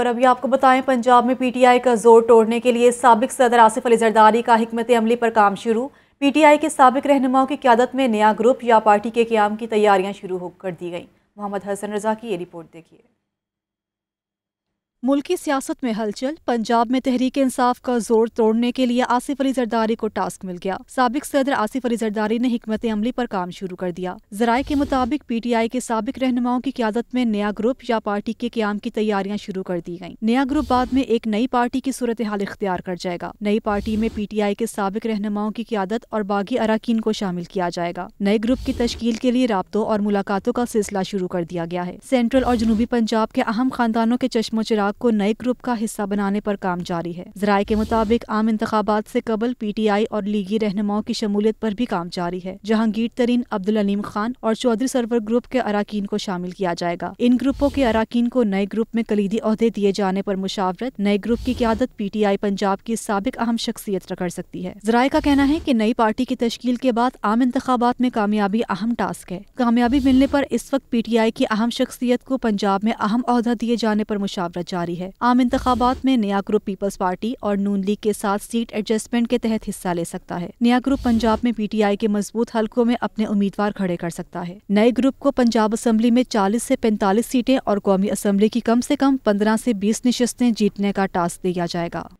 और अभी आपको बताएं पंजाब में पीटीआई का जोर तोड़ने के लिए सबक सदर आसिफ अली जरदारी का हमत अमली पर काम शुरू पीटीआई के सबक रहनुमाओं की क्यादत में नया ग्रुप या पार्टी के क्याम की तैयारियां शुरू हो कर दी गई मोहम्मद हसन रजा की ये रिपोर्ट देखिए मुल्की सियासत में हलचल पंजाब में तहरीक इंसाफ का जोर तोड़ने के लिए आसिफ अली जरदारी को टास्क मिल गया सबक सदर आसिफ अली जरदारी ने हमत अमली पर काम शुरू कर दिया जराये के मुताबिक पी टी आई के सबक रहनुमाओं की क्यादत में नया ग्रुप या पार्टी के क्याम की तैयारियाँ शुरू कर दी गयी नया ग्रुप बाद में एक नई पार्टी की सूरत हाल इख्तियार कर जाएगा नई पार्टी में पी टी आई के सबक रहनुमाओं की क्यादत और बागी अरकान को शामिल किया जाएगा नए ग्रुप की तश्ल के लिए रबतों और मुलाकातों का सिलसिला शुरू कर दिया गया है सेंट्रल और जनूबी पंजाब के अहम खानदानों के चश्मो चिराग विभाग को नए ग्रुप का हिस्सा बनाने पर काम जारी है जराये के मुताबिक आम इंतबात से कबल पी टी आई और लीगी रहनुमाओं की शमूलियत पर भी काम जारी है जहांगीर तरीन अब्दुल अलीम खान और चौधरी सरवर ग्रुप के अरकान को शामिल किया जाएगा इन ग्रुपों के अरकान को नए ग्रुप में कलीदी अहदे दिए जाने पर मुशावरत नए ग्रुप की क्यादत पी टी आई पंजाब की सबक अहम शख्सियत रख सकती है जराये का कहना है की नई पार्टी की तश्कील के बाद आम इंतबात में कामयाबी अहम टास्क है कामयाबी मिलने पर इस वक्त पी टी आई की अहम शख्सियत को पंजाब में अहम अहदा दिए जाने पर मुशावरत जारी जारी है आम इंतबात में नया ग्रुप पीपल्स पार्टी और नून लीग के साथ सीट एडजस्टमेंट के तहत हिस्सा ले सकता है नया ग्रुप पंजाब में पीटीआई के मजबूत हल्कों में अपने उम्मीदवार खड़े कर सकता है नए ग्रुप को पंजाब असम्बली में चालीस ऐसी पैंतालीस सीटें और कौमी असम्बली की कम ऐसी कम पंद्रह ऐसी बीस नशस्तें जीतने का टास्क दिया जाएगा